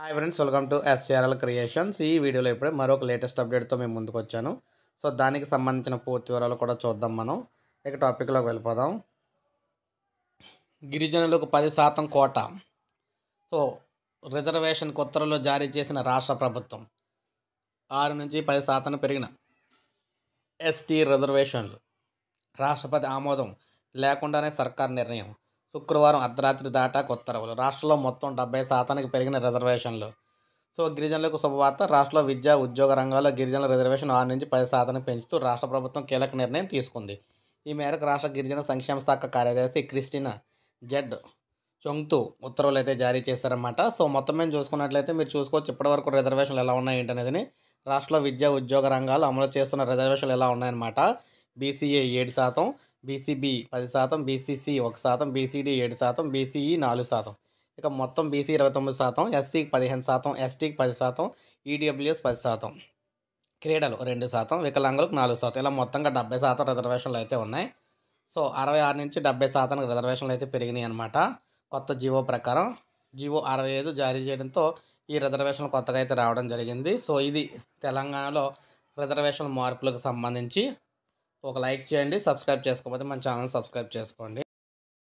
hi friends welcome to SRL creations ఈ వీడియోలో ఇప్పుడే మరొక లేటెస్ట్ అప్డేట్తో మేము ముందుకు వచ్చాను సో దానికి సంబంధించిన పూర్తి వివరాలు కూడా చూద్దాం మనం ఇక టాపిక్లోకి వెళ్ళిపోదాం గిరిజనులకు పది శాతం కోట సో రిజర్వేషన్ ఉత్తర్వులు జారీ చేసిన రాష్ట్ర ప్రభుత్వం ఆరు నుంచి పది శాతం పెరిగిన ఎస్టీ రిజర్వేషన్లు రాష్ట్రపతి ఆమోదం లేకుండానే సర్కార్ నిర్ణయం శుక్రవారం అర్ధరాత్రి దాటా ఉత్తర్వులు రాష్ట్రంలో మొత్తం డెబ్బై శాతానికి పెరిగిన రిజర్వేషన్లు సో గిరిజనులకు శుభవార్త రాష్ట్రంలో విద్యా ఉద్యోగ రంగాల్లో గిరిజనుల రిజర్వేషన్ ఆరు నుంచి పది శాతానికి పెంచుతూ రాష్ట్ర ప్రభుత్వం కీలక నిర్ణయం తీసుకుంది ఈ మేరకు రాష్ట్ర గిరిజన సంక్షేమ శాఖ కార్యదర్శి క్రిస్టిన జెడ్ చొంగ్తూ ఉత్తర్వులు అయితే జారీ చేశారన్నమాట సో మొత్తం మేము చూసుకున్నట్లయితే మీరు చూసుకోవచ్చు ఇప్పటివరకు రిజర్వేషన్లు ఎలా ఉన్నాయి ఏంటనేది రాష్ట్రంలో విద్యా ఉద్యోగ రంగాలు అమలు చేస్తున్న రిజర్వేషన్లు ఎలా ఉన్నాయన్నమాట బీసీఏ ఏడు శాతం బీసీబీ పది శాతం బీసీసీ ఒక శాతం బీసీడీ ఏడు శాతం బీసీఈ నాలుగు శాతం ఇక మొత్తం బీసీ ఇరవై తొమ్మిది శాతం ఎస్సీకి పదిహేను శాతం ఎస్టీకి పది శాతం ఈడబ్ల్యూఎస్ పది శాతం క్రీడలు రెండు శాతం వికలాంగులకు నాలుగు శాతం ఇలా మొత్తంగా డెబ్బై శాతం రిజర్వేషన్లు అయితే ఉన్నాయి సో అరవై ఆరు నుంచి డెబ్బై శాతానికి రిజర్వేషన్లు అయితే పెరిగినాయి అనమాట కొత్త జివో ప్రకారం జివో అరవై ఐదు జారీ చేయడంతో ఈ రిజర్వేషన్లు కొత్తగా అయితే రావడం జరిగింది సో ఇది తెలంగాణలో రిజర్వేషన్ మార్పులకు సంబంధించి ఒక లైక్ చేయండి సబ్స్క్రైబ్ చేసుకోకపోతే మన ఛానల్ సబ్స్క్రైబ్ చేసుకోండి